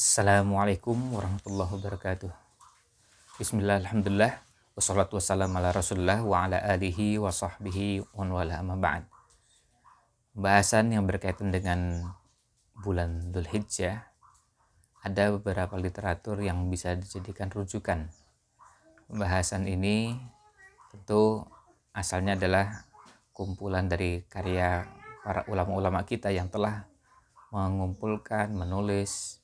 Assalamualaikum warahmatullahi wabarakatuh. Bismillah, alhamdulillah. Wassalatu wassalamu ala rasulullah wa ala alihi wa sahbihi wa wala ba'd. Bahasan yang berkaitan dengan bulan Dhul Hijjah ada beberapa literatur yang bisa dijadikan rujukan. Pembahasan ini tentu asalnya adalah kumpulan dari karya para ulama-ulama kita yang telah mengumpulkan, menulis,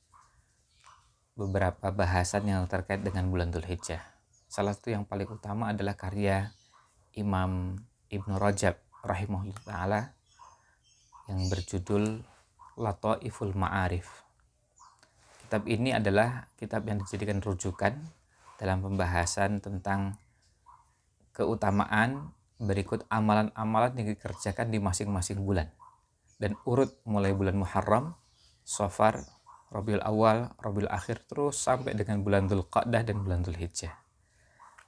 beberapa bahasan yang terkait dengan bulan Dhul Hijjah. Salah satu yang paling utama adalah karya Imam Ibnu Rajab rahimahullah ta'ala yang berjudul Lataiful Ma'arif. Kitab ini adalah kitab yang dijadikan rujukan dalam pembahasan tentang keutamaan berikut amalan-amalan yang dikerjakan di masing-masing bulan dan urut mulai bulan Muharram, Safar, Robil Awal, Robil Akhir terus sampai dengan bulan Dhul Qa'dah dan bulan Dhul Hijjah.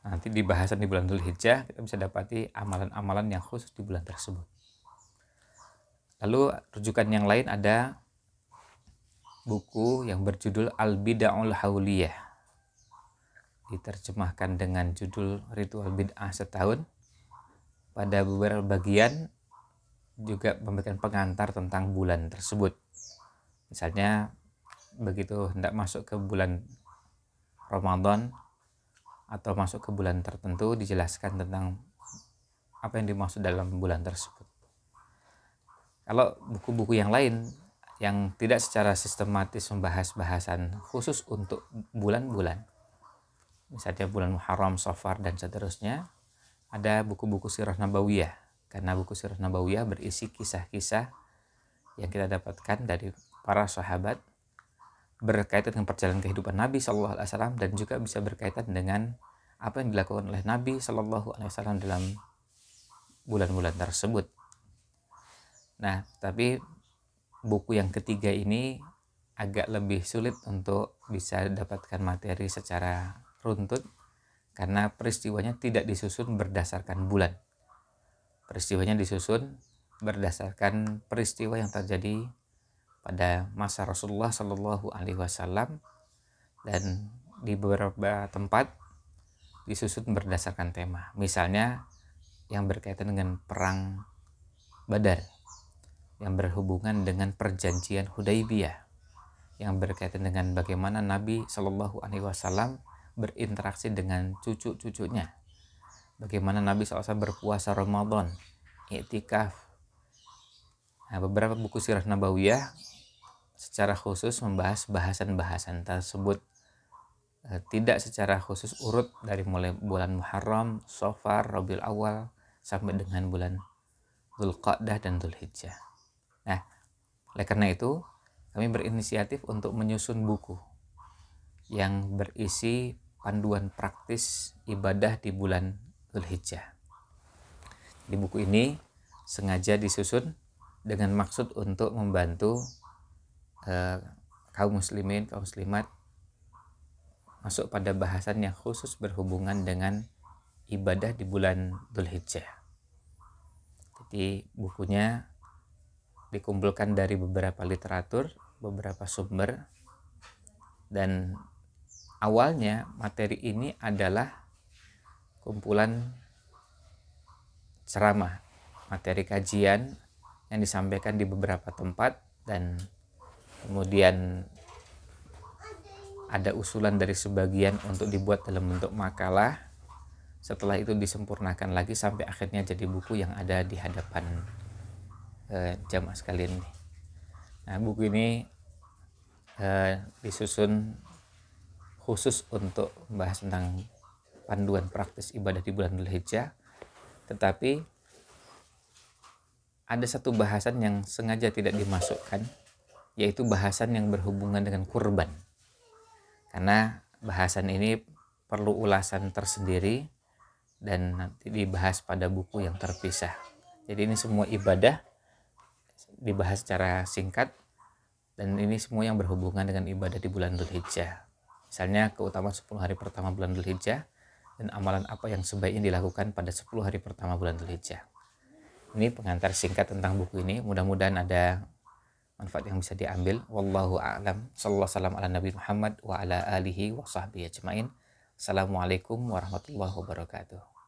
Nanti di bahasan di bulan Dhul Hijjah kita bisa dapati amalan-amalan yang khusus di bulan tersebut. Lalu rujukan yang lain ada buku yang berjudul al Bid'ahul Hauliyah. Diterjemahkan dengan judul Ritual Bid'ah Setahun. Pada beberapa bagian juga memberikan pengantar tentang bulan tersebut. Misalnya begitu hendak masuk ke bulan Ramadan atau masuk ke bulan tertentu dijelaskan tentang apa yang dimaksud dalam bulan tersebut. Kalau buku-buku yang lain yang tidak secara sistematis membahas bahasan khusus untuk bulan-bulan, misalnya bulan Muharram, Safar, dan seterusnya, ada buku-buku Sirah Nabawiyah. Karena buku Sirah Nabawiyah berisi kisah-kisah yang kita dapatkan dari para sahabat berkaitan dengan perjalanan kehidupan Nabi Shallallahu Alaihi Wasallam dan juga bisa berkaitan dengan apa yang dilakukan oleh Nabi Shallallahu Alaihi Wasallam dalam bulan-bulan tersebut. Nah, tapi buku yang ketiga ini agak lebih sulit untuk bisa dapatkan materi secara runtut karena peristiwanya tidak disusun berdasarkan bulan. Peristiwanya disusun berdasarkan peristiwa yang terjadi pada masa Rasulullah Shallallahu Alaihi Wasallam dan di beberapa tempat disusun berdasarkan tema. Misalnya yang berkaitan dengan perang Badar, yang berhubungan dengan perjanjian Hudaybiyah, yang berkaitan dengan bagaimana Nabi Shallallahu Alaihi Wasallam berinteraksi dengan cucu-cucunya, bagaimana Nabi SAW berpuasa Ramadan, iktikaf, Nah, beberapa buku sirah nabawiyah secara khusus membahas bahasan-bahasan tersebut eh, tidak secara khusus urut dari mulai bulan Muharram, Sofar, Rabiul Awal sampai dengan bulan Dzulqa'dah dan Dzulhijjah. Nah, oleh karena itu kami berinisiatif untuk menyusun buku yang berisi panduan praktis ibadah di bulan Dzulhijjah. Di buku ini sengaja disusun dengan maksud untuk membantu eh, kaum muslimin kaum muslimat masuk pada bahasan yang khusus berhubungan dengan ibadah di bulan hijjah. Jadi bukunya dikumpulkan dari beberapa literatur, beberapa sumber dan awalnya materi ini adalah kumpulan ceramah, materi kajian yang disampaikan di beberapa tempat dan kemudian ada usulan dari sebagian untuk dibuat dalam bentuk makalah setelah itu disempurnakan lagi sampai akhirnya jadi buku yang ada di hadapan eh, jamaah sekalian ini. Nah, buku ini eh, disusun khusus untuk membahas tentang panduan praktis ibadah di bulan Dzulhijjah tetapi ada satu bahasan yang sengaja tidak dimasukkan yaitu bahasan yang berhubungan dengan kurban karena bahasan ini perlu ulasan tersendiri dan nanti dibahas pada buku yang terpisah jadi ini semua ibadah dibahas secara singkat dan ini semua yang berhubungan dengan ibadah di bulan Dhul Hijjah misalnya keutamaan 10 hari pertama bulan Dhul Hijjah dan amalan apa yang sebaiknya dilakukan pada 10 hari pertama bulan hijjah. Ini pengantar singkat tentang buku ini. Mudah-mudahan ada manfaat yang bisa diambil. Wallahu a'lam. Sallallahu salam ala Nabi Muhammad wa ala alihi wa sahbihi ajmain. Assalamualaikum warahmatullahi wabarakatuh.